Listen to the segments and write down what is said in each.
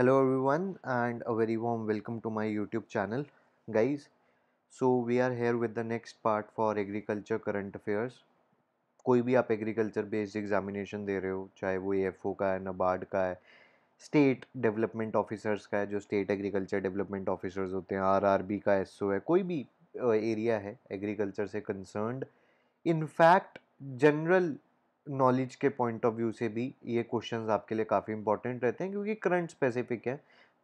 hello everyone and a very warm welcome to my youtube channel guys so we are here with the next part for agriculture current affairs कोई भी आप agriculture based examination दे रहे हो चाहे वो F का है नबार्ड का है स्टेट डेवलपमेंट ऑफिसर्स का है जो स्टेट एग्रीकल्चर डेवलपमेंट ऑफिसर्स होते हैं आरआरबी का एसओ है कोई भी एरिया है एग्रीकल्चर से कंसर्नड इनफैक्ट जनरल नॉलेज के पॉइंट ऑफ व्यू से भी ये क्वेश्चंस आपके लिए काफ़ी इंपॉर्टेंट रहते हैं क्योंकि करंट स्पेसिफिक है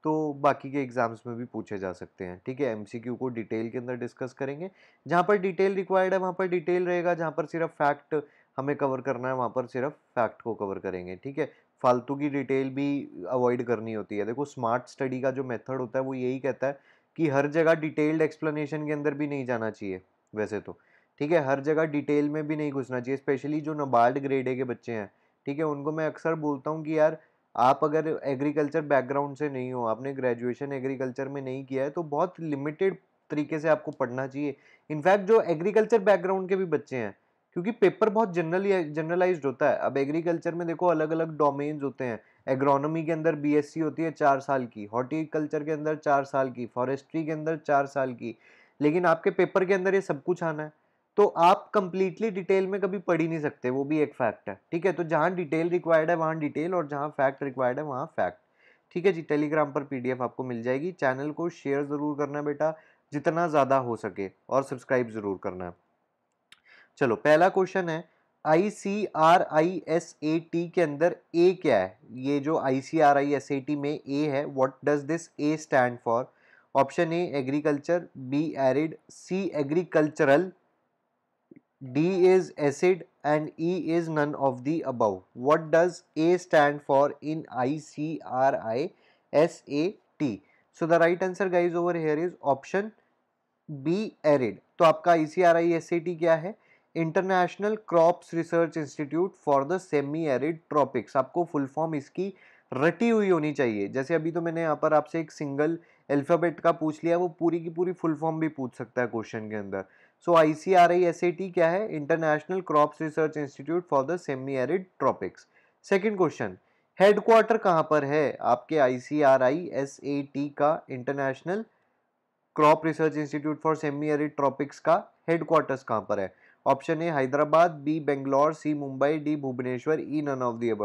तो बाकी के एग्जाम्स में भी पूछे जा सकते हैं ठीक है एमसीक्यू को डिटेल के अंदर डिस्कस करेंगे जहाँ पर डिटेल रिक्वायर्ड है वहाँ पर डिटेल रहेगा जहाँ पर सिर्फ फैक्ट हमें कवर करना है वहाँ पर सिर्फ फैक्ट को कवर करेंगे ठीक है फालतू की डिटेल भी अवॉइड करनी होती है देखो स्मार्ट स्टडी का जो मेथड होता है वो यही कहता है कि हर जगह डिटेल्ड एक्सप्लेनेशन के अंदर भी नहीं जाना चाहिए वैसे तो ठीक है हर जगह डिटेल में भी नहीं घुसना चाहिए स्पेशली जो नबार्ड ग्रेड के बच्चे हैं ठीक है उनको मैं अक्सर बोलता हूँ कि यार आप अगर एग्रीकल्चर बैकग्राउंड से नहीं हो आपने ग्रेजुएशन एग्रीकल्चर में नहीं किया है तो बहुत लिमिटेड तरीके से आपको पढ़ना चाहिए इनफैक्ट जो एग्रीकल्चर बैकग्राउंड के भी बच्चे हैं क्योंकि पेपर बहुत जनरली जनरलाइज होता है अब एग्रीकल्चर में देखो अलग अलग डोमेन्स होते हैं एग्रोनॉमी के अंदर बीएससी होती है चार साल की हॉर्टिकल्चर के अंदर चार साल की फॉरेस्ट्री के अंदर चार साल की लेकिन आपके पेपर के अंदर ये सब कुछ आना है तो आप कंप्लीटली डिटेल में कभी पढ़ ही नहीं सकते वो भी एक फैक्ट है ठीक है तो जहाँ डिटेल रिक्वायर्ड है वहाँ डिटेल और जहाँ फैक्ट रिक्वायर्ड है वहाँ फैक्ट ठीक है जी टेलीग्राम पर पीडीएफ आपको मिल जाएगी चैनल को शेयर ज़रूर करना बेटा जितना ज़्यादा हो सके और सब्सक्राइब ज़रूर करना चलो पहला क्वेश्चन है I C R I S A T के अंदर ए क्या है ये जो I C R I S A T में ए है what does this A stand for option A agriculture B arid C agricultural D is acid and E is none of the above. What does A stand for in ICRISAT? So the right answer guys over here is option B arid. तो आपका ICRISAT क्या है international crops research institute for the semi arid tropics आपको full form इसकी रटी हुई होनी चाहिए जैसे अभी तो मैंने यहाँ पर आपसे एक सिंगल अल्फ़ाबेट का पूछ लिया वो पूरी की पूरी फुल फॉर्म भी पूछ सकता है क्वेश्चन के अंदर so I C R I S A T क्या है international crop research institute for the semi arid tropics second question headquarter कहाँ पर है आपके I C R I S A T का international crop research institute for semi arid tropics का headquarters कहाँ पर है option A Hyderabad B Bangalore C Mumbai D Bhubaneswar E none of the अब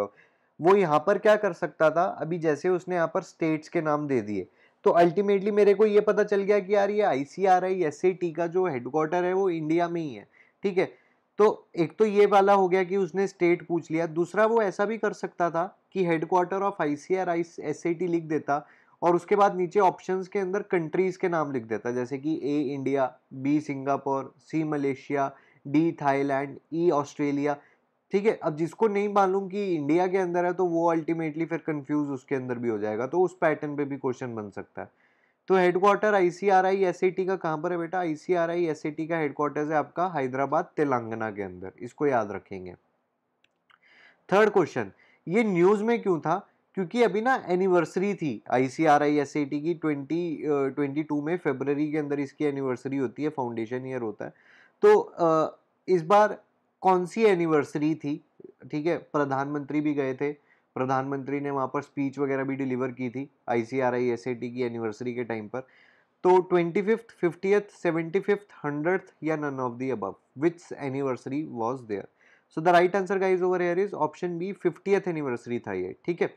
वो यहाँ पर क्या कर सकता था अभी जैसे उसने यहाँ पर स्टेट्स के नाम दे दिए तो अल्टीमेटली मेरे को ये पता चल गया कि यार ये I C R I S A T का जो हेडक्वार्टर है वो इंडिया में ही है ठीक है तो एक तो ये वाला हो गया कि उसने स्टेट पूछ लिया दूसरा वो ऐसा भी कर सकता था कि headquarter of I C R I S A T लिख देता और उसके बाद नीचे ऑप्शंस के अंदर कंट्रीज़ के नाम लिख देता जैसे कि A India B Singapore C Malaysia D Thailand E Australia ठीक है अब जिसको नहीं मालूम कि इंडिया के अंदर है तो वो अल्टीमेटली फिर कंफ्यूज उसके अंदर भी हो जाएगा तो उस पैटर्न पे भी क्वेश्चन बन सकता है तो headquarter I C R I S A T का कहाँ पर है बेटा I C R I S A T का हेडक्वार्टर है आपका हैदराबाद तेलंगाना के अंदर इसको याद रखेंगे थर्ड क्वेश्चन ये न्यूज़ में क्यों था क्योंकि अभी ना एनिवर्सरी थी I C R I S A T की ट्वेंटी ट्वेंटी टू में फेबररी के अंदर इसकी एनिवर्सरी होती है फाउंडेशन ईयर होता है तो uh, इस बार कौन सी एनिवर्सरी थी ठीक है प्रधानमंत्री भी गए थे प्रधानमंत्री ने वहाँ पर स्पीच वगैरह भी डिलीवर की थी I C R I S A T की एनिवर्सरी के टाइम पर तो twenty fifth fiftieth seventy fifth hundred या none of the above which anniversary was there so the right answer guys over here is option B fiftieth anniversary था ये ठीक है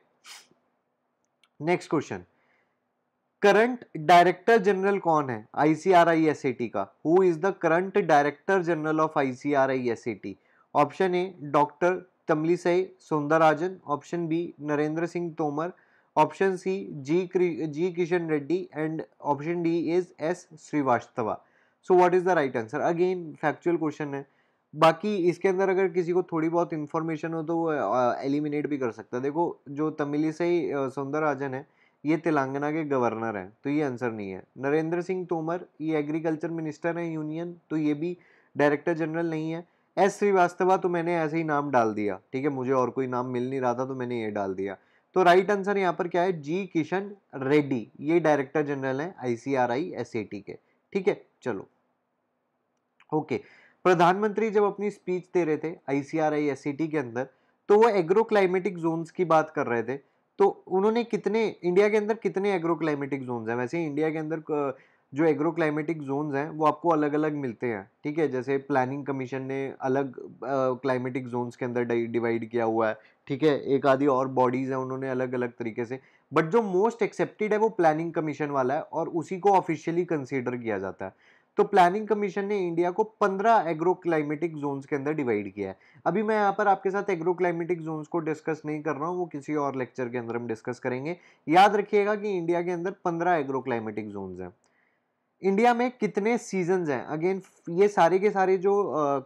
next question current director general कौन है ICRISAT का who is the current director general of ICRISAT option A doctor Tamilisai Soundararajan option B Narendra Singh Tomar option C G G Kishan Reddy and option D is S Srivastava so what is the right answer again factual question है बाकी इसके अंदर अगर किसी को थोड़ी बहुत information हो तो वो एलिमिनेट uh, भी कर सकता है देखो जो तमिली से ही है ये तेलंगाना के गवर्नर हैं तो ये आंसर नहीं है नरेंद्र सिंह तोमर ये एग्रीकल्चर मिनिस्टर हैं यूनियन तो ये भी डायरेक्टर जनरल नहीं है एस श्रीवास्तवा तो मैंने ऐसे ही नाम डाल दिया ठीक है मुझे और कोई नाम मिल नहीं रहा था तो मैंने ये डाल दिया तो राइट आंसर यहाँ पर क्या है जी किशन रेड्डी ये डायरेक्टर जनरल हैं आईसीआरआई टी के ठीक है चलो ओके प्रधानमंत्री जब अपनी स्पीच दे रहे थे आईसीआरआई टी के अंदर तो वो एग्रो क्लाइमेटिक जोन्स की बात कर रहे थे तो उन्होंने कितने इंडिया के अंदर कितने एग्रो क्लाइमेटिक जोन्स हैं वैसे इंडिया के अंदर जो एग्रो क्लाइमेटिक जोन्स हैं वो आपको अलग अलग मिलते हैं ठीक है जैसे प्लानिंग कमीशन ने अलग क्लाइमेटिक जोन्स के अंदर डिवाइड किया हुआ है ठीक है एक आधी और बॉडीज़ हैं उन्होंने अलग अलग तरीके से बट जो मोस्ट एक्सेप्टेड है वो प्लानिंग कमीशन वाला है और उसी को ऑफिशियली कंसिडर किया जाता है तो प्लानिंग कमीशन ने इंडिया को पंद्रह एग्रो क्लाइमेटिक जोन्स के अंदर डिवाइड किया है अभी मैं यहाँ पर आपके साथ एग्रो क्लाइमेटिक जोन्स को डिस्कस नहीं कर रहा हूँ वो किसी और लेक्चर के अंदर हम डिस्कस करेंगे याद रखिएगा कि इंडिया के अंदर पंद्रह एग्रो क्लाइमेटिक जोन्स हैं इंडिया में कितने सीजन हैं अगेन ये सारे के सारे जो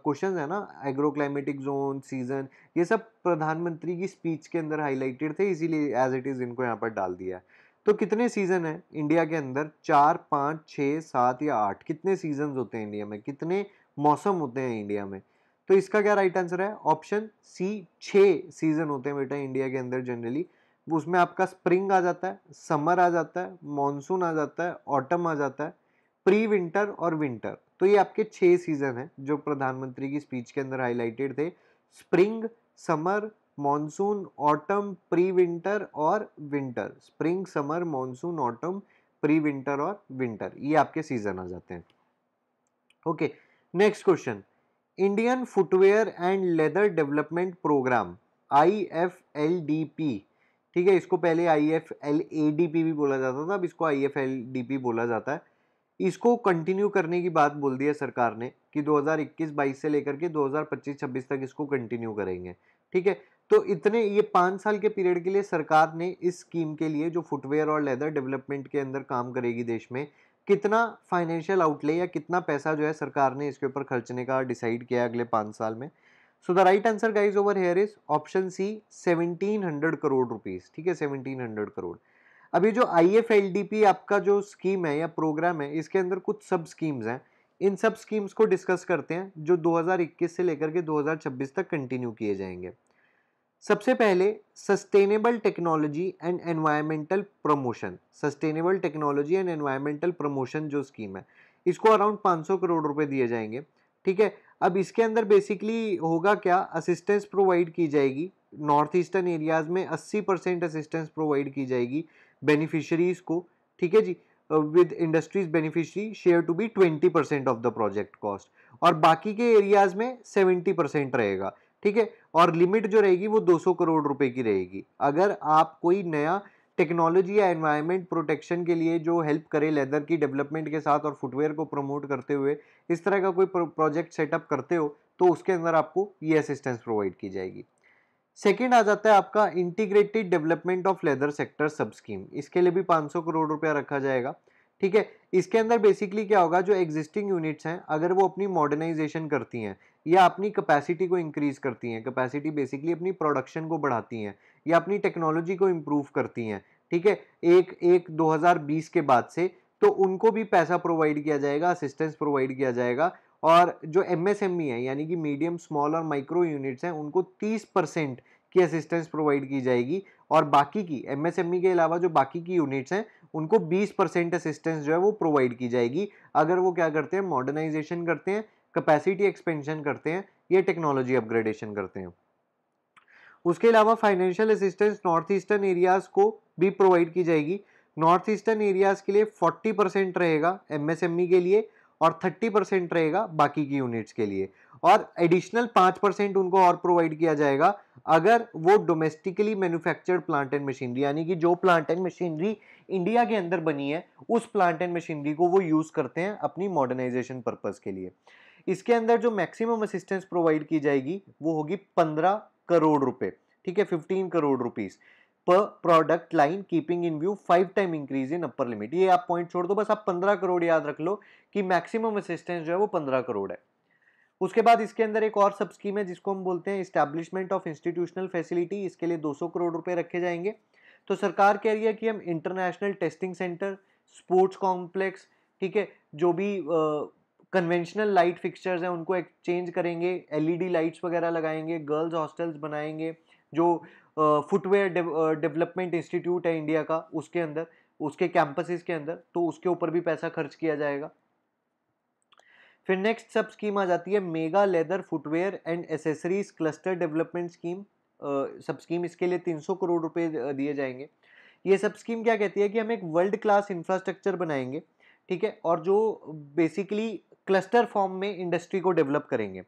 क्वेश्चन uh, है ना एग्रो क्लाइमेटिक जोन सीजन ये सब प्रधानमंत्री की स्पीच के अंदर हाईलाइटेड थे इसीलिए एज इट इज़ इनको यहाँ पर डाल दिया है तो कितने सीज़न हैं इंडिया के अंदर चार पाँच छः सात या आठ कितने सीजन होते हैं इंडिया में कितने मौसम होते हैं इंडिया में तो इसका क्या राइट आंसर है ऑप्शन सी छः सीज़न होते हैं बेटा इंडिया के अंदर जनरली उसमें आपका स्प्रिंग आ जाता है समर आ जाता है मानसून आ जाता है ऑटम आ जाता है प्री विंटर और विंटर तो ये आपके छः सीज़न हैं जो प्रधानमंत्री की स्पीच के अंदर हाईलाइटेड थे spring summer monsoon autumn pre winter और winter spring summer monsoon autumn pre winter और विंटर ये आपके सीजन आ जाते हैं okay next question Indian footwear and leather development programme I F L D P ठीक है इसको पहले I F L A D P भी बोला जाता था अब इसको I F L D P बोला जाता है इसको कंटिन्यू करने की बात बोल दी है सरकार ने कि 2021-22 से लेकर के 2025-26 तक इसको कंटिन्यू करेंगे ठीक है तो इतने ये पाँच साल के पीरियड के लिए सरकार ने इस स्कीम के लिए जो फुटवेयर और लेदर डेवलपमेंट के अंदर काम करेगी देश में कितना फाइनेंशियल आउटले या कितना पैसा जो है सरकार ने इसके ऊपर खर्चने का डिसाइड किया अगले पाँच साल में so the right answer guys over here is option C seventeen hundred crore rupees ठीक है सेवनटीन हंड्रेड करोड़ अभी जो I F L D P आपका जो स्कीम है या प्रोग्राम है इसके अंदर कुछ सब स्कीम्स हैं इन सब स्कीम्स को डिस्कस करते हैं जो 2021 से लेकर के 2026 तक कंटिन्यू किए जाएंगे सबसे पहले sustainable technology and environmental promotion sustainable technology and environmental promotion जो स्कीम है इसको अराउंड 500 करोड़ रुपए दिए जाएंगे ठीक है अब इसके अंदर बेसिकली होगा क्या असिस्टेंस प्रोवाइड की जाएगी नॉर्थ ईस्टर्न एरियाज़ में 80 परसेंट असिस्टेंस प्रोवाइड की जाएगी बेनिफिशरीज़ को ठीक है जी with industries beneficiary share to be 20 percent of the project cost और बाकी के एरियाज़ में 70 परसेंट रहेगा ठीक है और लिमिट जो रहेगी वो 200 करोड़ रुपए की रहेगी अगर आप कोई नया टेक्नोलॉजी या एनवायरनमेंट प्रोटेक्शन के लिए जो हेल्प करे लेदर की डेवलपमेंट के साथ और फुटवेयर को प्रमोट करते हुए इस तरह का कोई प्रोजेक्ट सेटअप करते हो तो उसके अंदर आपको ये असिस्टेंस प्रोवाइड की जाएगी सेकेंड आ जाता है आपका integrated development of leather sector sub scheme इसके लिए भी 500 करोड़ रुपया रखा जाएगा ठीक है इसके अंदर बेसिकली क्या होगा जो एग्जिस्टिंग यूनिट्स हैं अगर वो अपनी मॉडर्नाइजेशन करती हैं या अपनी कैपेसिटी को इंक्रीज करती हैं कैपेसिटी बेसिकली अपनी प्रोडक्शन को बढ़ाती हैं या अपनी टेक्नोलॉजी को इम्प्रूव करती हैं ठीक है एक एक 2020 के बाद से तो उनको भी पैसा प्रोवाइड किया जाएगा असिस्टेंस प्रोवाइड किया जाएगा और जो एम एस एम ई है यानी कि मीडियम स्मॉल और माइक्रो यूनिट्स हैं उनको 30 परसेंट की असिस्टेंस प्रोवाइड की जाएगी और बाकी की एमएसएमई e के अलावा जो बाकी की यूनिट्स हैं उनको 20 परसेंट असिस्टेंस जो है वो प्रोवाइड की जाएगी अगर वो क्या करते हैं मॉडर्नाइजेशन करते हैं कैपेसिटी एक्सपेंशन करते हैं या टेक्नोलॉजी अपग्रेडेशन करते हैं उसके अलावा financial assistance north eastern areas को भी प्रोवाइड की जाएगी नॉर्थ ईस्टर्न एरियाज़ के लिए 40 परसेंट रहेगा एमएसएमई e के लिए और 30 परसेंट रहेगा बाकी की यूनिट्स के लिए और एडिशनल पांच परसेंट उनको और प्रोवाइड किया जाएगा अगर वो domestically manufactured plant and machinery यानी कि जो प्लांट एंड मशीनरी इंडिया के अंदर बनी है उस प्लांट एंड मशीनरी को वो यूज़ करते हैं अपनी मॉडर्नाइजेशन पर्पज़ के लिए इसके अंदर जो मैक्सिमम असिस्टेंस प्रोवाइड की जाएगी वो होगी पंद्रह करोड़ रुपये ठीक है फिफ्टीन करोड़ रुपीज़ पर product line keeping in view five time increase in upper limit ये आप पॉइंट छोड़ दो बस आप पंद्रह करोड़ याद रख लो कि मैक्सिमम असिस्टेंस जो है वो पंद्रह करोड़ है उसके बाद इसके अंदर एक और सब स्कीम है जिसको हम बोलते हैं इस्टेब्लिशमेंट ऑफ इंस्टीट्यूशनल फैसिलिटी इसके लिए 200 करोड़ रुपए रखे जाएंगे तो सरकार कह रही है कि हम international testing centre sports complex ठीक है जो भी कन्वेंशनल लाइट फिक्सचर्स हैं उनको एक्सचेंज करेंगे एलईडी लाइट्स e वगैरह लगाएंगे गर्ल्स हॉस्टल्स बनाएंगे जो फुटवेयर डेवलपमेंट इंस्टीट्यूट है इंडिया का उसके अंदर उसके कैंपसेस के अंदर तो उसके ऊपर भी पैसा खर्च किया जाएगा फिर नेक्स्ट सब स्कीम आ जाती है mega leather footwear and accessories cluster development scheme सब स्कीम इसके लिए 300 करोड़ रुपए दिए जाएंगे ये सब स्कीम क्या कहती है कि हम एक वर्ल्ड क्लास इंफ्रास्ट्रक्चर बनाएंगे ठीक है और जो बेसिकली क्लस्टर फॉर्म में इंडस्ट्री को डेवलप करेंगे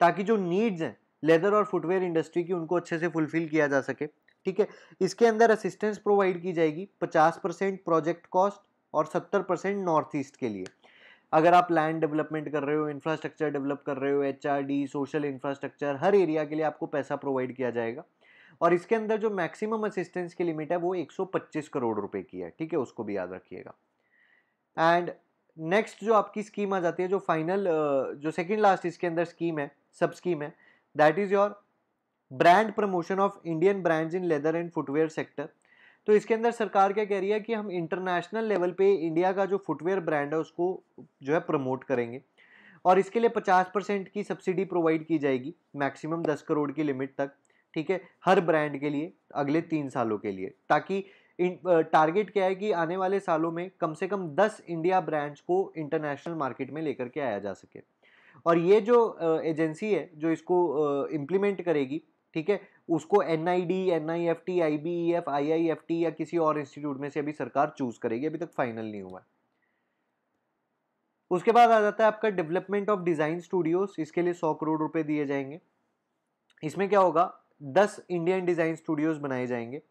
ताकि जो नीड्स हैं लेदर और फुटवेयर इंडस्ट्री की उनको अच्छे से फुलफिल किया जा सके ठीक है इसके अंदर असिस्टेंस प्रोवाइड की जाएगी 50 परसेंट प्रोजेक्ट कॉस्ट और 70 परसेंट नॉर्थ ईस्ट के लिए अगर आप लैंड डेवलपमेंट कर रहे हो इंफ्रास्ट्रक्चर डेवलप कर रहे हो एच सोशल इंफ्रास्ट्रक्चर हर एरिया के लिए आपको पैसा प्रोवाइड किया जाएगा और इसके अंदर जो मैक्सिमम असिस्टेंस की लिमिट है वो 125 करोड़ रुपए की है ठीक है उसको भी याद रखिएगा एंड नेक्स्ट जो आपकी स्कीम आ जाती है जो फाइनल जो सेकंड लास्ट इसके अंदर स्कीम है सब स्कीम है that is your brand promotion of Indian brands in leather and footwear sector तो इसके अंदर सरकार क्या कह रही है कि हम इंटरनेशनल लेवल पे इंडिया का जो फुटवेयर ब्रांड है उसको जो है प्रमोट करेंगे और इसके लिए 50 परसेंट की सब्सिडी प्रोवाइड की जाएगी मैक्सिमम 10 करोड़ की लिमिट तक ठीक है हर ब्रांड के लिए अगले तीन सालों के लिए ताकि टारगेट क्या है कि आने वाले सालों में कम से कम दस इंडिया ब्रांड्स को इंटरनेशनल मार्केट में लेकर के आया जा सके और ये जो एजेंसी है जो इसको इम्प्लीमेंट करेगी ठीक है उसको N I D N I F T I B E F I I F T या किसी और इंस्टीट्यूट में से अभी सरकार चूज करेगी अभी तक फाइनल नहीं हुआ है उसके बाद आ जाता है आपका डेवलपमेंट ऑफ डिज़ाइन स्टूडियोज इसके लिए सौ करोड़ रुपए दिए जाएंगे इसमें क्या होगा दस इंडियन डिज़ाइन स्टूडियोज़ बनाए जाएंगे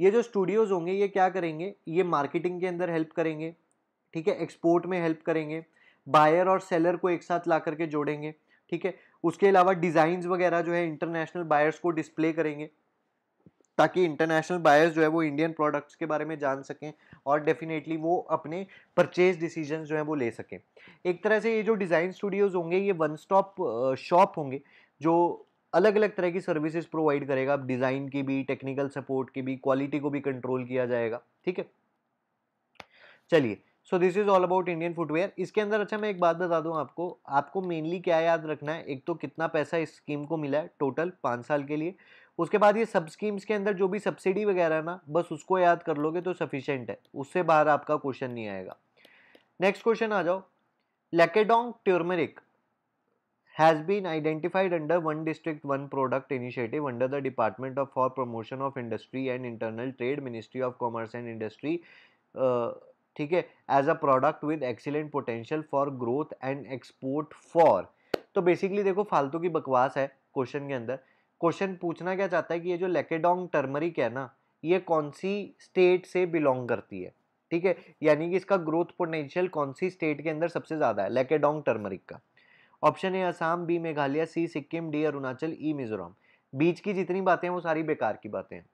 ये जो स्टूडियोज़ होंगे ये क्या करेंगे ये मार्केटिंग के अंदर हेल्प करेंगे ठीक है एक्सपोर्ट में हेल्प करेंगे बायर और सेलर को एक साथ ला करके जोड़ेंगे ठीक है उसके अलावा डिज़ाइन वगैरह जो है इंटरनेशनल बायर्स को डिस्प्ले करेंगे ताकि इंटरनेशनल बायर्स जो है वो इंडियन प्रोडक्ट्स के बारे में जान सकें और डेफिनेटली वो अपने परचेज डिसीजन जो है वो ले सकें एक तरह से ये जो डिज़ाइन स्टूडियोज़ होंगे ये वन स्टॉप शॉप होंगे जो अलग अलग तरह की सर्विसेज प्रोवाइड करेगा डिज़ाइन की भी टेक्निकल सपोर्ट की भी क्वालिटी को भी कंट्रोल किया जाएगा ठीक है चलिए so this is all about Indian footwear इसके अंदर अच्छा मैं एक बात बता दूं आपको आपको मेनली क्या याद रखना है एक तो कितना पैसा इस स्कीम को मिला है टोटल पाँच साल के लिए उसके बाद ये सब स्कीम्स के अंदर जो भी सब्सिडी वगैरह है ना बस उसको याद कर लोगे तो सफिशेंट है उससे बाहर आपका क्वेश्चन नहीं आएगा नेक्स्ट क्वेश्चन आ जाओ Lakadong turmeric has been identified under one district one product initiative under the department of for promotion of industry and internal trade ministry of commerce and industry ठीक है as a product with excellent potential for growth and export for तो basically देखो फालतू की बकवास है question के अंदर क्वेश्चन पूछना क्या चाहता है कि ये जो लेकेडोंग टर्मरिक है ना ये कौन सी स्टेट से बिलोंग करती है ठीक है यानी कि इसका ग्रोथ पोटेंशियल कौन सी स्टेट के अंदर सबसे ज़्यादा है लेकेडोंग टर्मरिक का ऑप्शन है Assam B Meghalaya C Sikkim D Arunachal E Mizoram बीच की जितनी बातें हैं वो सारी बेकार की बातें हैं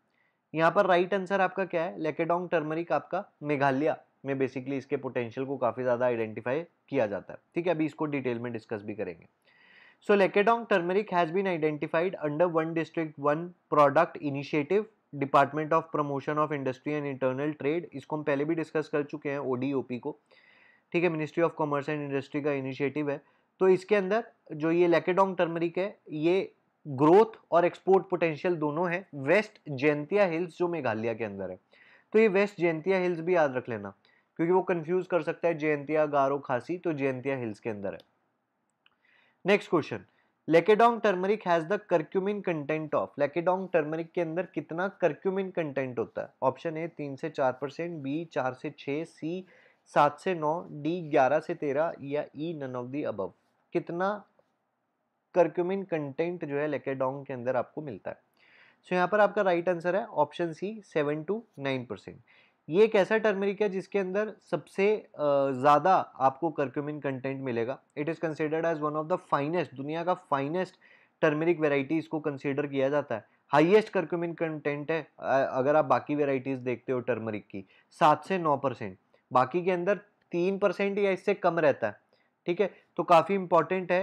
यहाँ पर राइट आंसर आपका क्या है लेकेडोंग टर्मरिक आपका मेघालय में बेसिकली इसके पोटेंशियल को काफ़ी ज़्यादा आइडेंटिफाई किया जाता है ठीक है अभी इसको डिटेल में डिस्कस भी करेंगे so Lakadong turmeric has been identified under one district one product initiative department of promotion of industry and internal trade इसको हम पहले भी डिस्कस कर चुके हैं ओडीओपी को ठीक है ministry of commerce and industry का इनिशिएटिव है तो इसके अंदर जो ये लेकेडोंग टर्मरिक है ये ग्रोथ और एक्सपोर्ट पोटेंशियल दोनों है वेस्ट जैंतिया हिल्स जो मेघालय के अंदर है तो ये वेस्ट जैंतिया हिल्स भी याद रख लेना क्योंकि वो कंफ्यूज कर सकता है जयंतिया गारो खासी तो जयंतिया हिल्स के अंदर है next question Lakadong turmeric has the curcumin content of Lakadong turmeric के अंदर कितना करक्यूमिन कंटेंट होता है ऑप्शन ए तीन से चार परसेंट बी चार से छ सी सात से नौ डी ग्यारह से तेरह या E none of the above कितना करक्यूमिन कंटेंट जो है लेकेडोंग के अंदर आपको मिलता है सो so, यहाँ पर आपका राइट right आंसर है option C seven to nine percent ये एक ऐसा टर्मरिक है जिसके अंदर सबसे ज़्यादा आपको करक्यूमिन कंटेंट मिलेगा it is considered as one of the finest दुनिया का फाइनेस्ट टर्मेरिक वेराइटी इसको कंसिडर किया जाता है हाइएस्ट करक्यूमिन कंटेंट है अगर आप बाकी वेराइटीज़ देखते हो टर्मरिक की सात से नौ परसेंट बाकी के अंदर तीन परसेंट या इससे कम रहता है ठीक है तो काफ़ी इंपॉर्टेंट है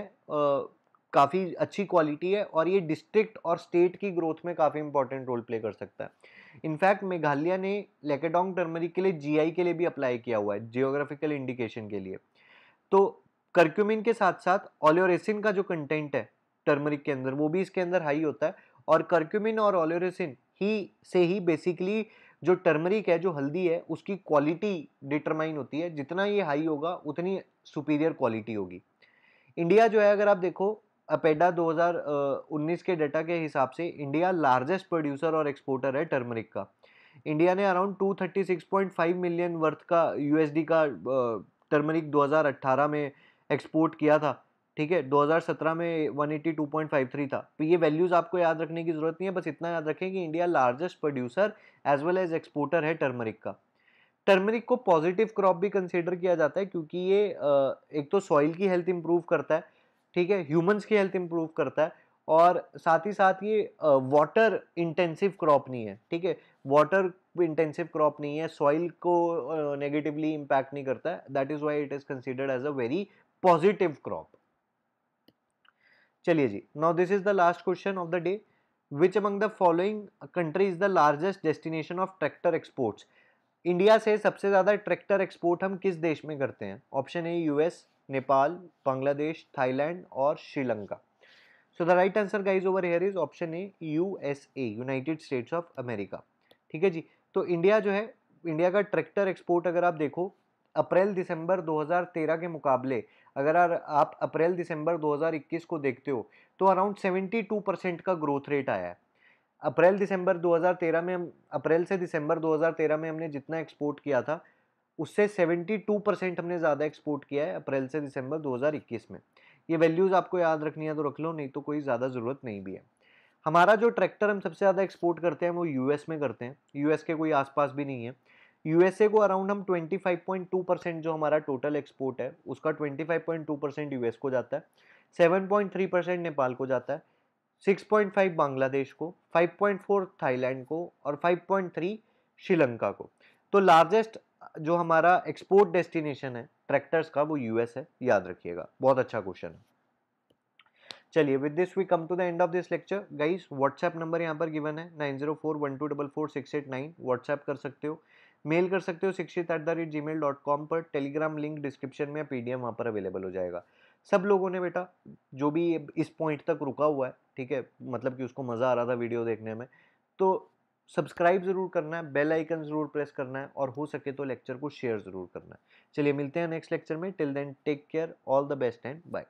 काफ़ी अच्छी क्वालिटी है और ये डिस्ट्रिक्ट और स्टेट की ग्रोथ में काफ़ी इंपॉर्टेंट रोल प्ले कर सकता है इनफैक्ट मेघालय ने लेकेडोंग टर्मरिक के लिए जीआई के लिए भी अप्लाई किया हुआ है जियोग्राफिकल इंडिकेशन के लिए तो करक्यूमिन के साथ साथ ओलियोरेसिन का जो कंटेंट है टर्मरिक के अंदर वो भी इसके अंदर हाई होता है और करक्यूमिन और ओलियोरेसिन ही से ही बेसिकली जो टर्मरिक है जो हल्दी है उसकी क्वालिटी डिटरमाइन होती है जितना ये हाई होगा उतनी सुपीरियर क्वालिटी होगी इंडिया जो है अगर आप देखो अपेडा 2019 के डेटा के हिसाब से इंडिया लार्जेस्ट प्रोड्यूसर और एक्सपोर्टर है टर्मरिक का इंडिया ने अराउंड 236.5 मिलियन वर्थ का यूएसडी का टर्मरिक 2018 में एक्सपोर्ट किया था ठीक है 2017 में 182.53 था तो ये वैल्यूज़ आपको याद रखने की ज़रूरत नहीं है बस इतना याद रखें कि India largest producer as well as exporter है टर्मरिक का टर्मरिक को पॉजिटिव क्रॉप भी कंसिडर किया जाता है क्योंकि ये एक तो सॉइल की हेल्थ इंप्रूव करता है ठीक है ह्यूमंस की हेल्थ इंप्रूव करता है और साथ ही साथ ये वाटर इंटेंसिव क्रॉप नहीं है ठीक है वाटर इंटेंसिव क्रॉप नहीं है सॉइल को नेगेटिवली uh, इम्पैक्ट नहीं करता है that is why it is considered as a very positive crop चलिए जी now this is the last question of the day which among the following country is the largest destination of tractor exports India से सबसे ज़्यादा tractor export हम किस देश में करते हैं option A US Nepal Bangladesh Thailand और Sri Lanka so the right answer guys over here is option A U S A United States of America ठीक है जी तो इंडिया जो है इंडिया का ट्रैक्टर एक्सपोर्ट अगर आप देखो अप्रैल दिसंबर 2013 के मुकाबले अगर आप अप्रैल दिसंबर 2021 को देखते हो तो अराउंड 72 परसेंट का ग्रोथ रेट आया है अप्रैल दिसंबर 2013 में हम अप्रैल से दिसंबर 2013 में हमने जितना एक्सपोर्ट किया था उससे 72 परसेंट हमने ज़्यादा एक्सपोर्ट किया है अप्रैल से दिसंबर 2021 में ये वैल्यूज़ आपको याद रखनी है तो रख लो नहीं तो कोई ज़्यादा ज़रूरत नहीं भी है हमारा जो ट्रैक्टर हम सबसे ज़्यादा एक्सपोर्ट करते हैं वो यू में करते हैं यू के कोई आसपास भी नहीं है यू को अराउंड हम ट्वेंटी परसेंट जो हमारा टोटल एक्सपोर्ट है उसका ट्वेंटी परसेंट को जाता है सेवन परसेंट नेपाल को जाता है 6.5 बांग्लादेश को 5.4 थाईलैंड को और 5.3 श्रीलंका को तो लार्जेस्ट जो हमारा एक्सपोर्ट डेस्टिनेशन है ट्रैक्टर्स का वो यूएस है याद रखिएगा बहुत अच्छा क्वेश्चन है चलिए with this we come to the end of this lecture guys WhatsApp number यहाँ पर गिवन है nine zero four one two double four six eight nine WhatsApp कर सकते हो मेल कर सकते हो Shikshit at the rate G mail dot com पर टेलीग्राम लिंक डिस्क्रिप्शन में या पी डी एम वहाँ पर अवेलेबल हो जाएगा सब लोगों ने बेटा जो भी इस पॉइंट तक रुका हुआ है ठीक है मतलब कि उसको मज़ा आ रहा था वीडियो देखने में तो सब्सक्राइब ज़रूर करना है बेल आइकन ज़रूर प्रेस करना है और हो सके तो लेक्चर को शेयर ज़रूर करना है चलिए मिलते हैं नेक्स्ट लेक्चर में till then take care all the best and bye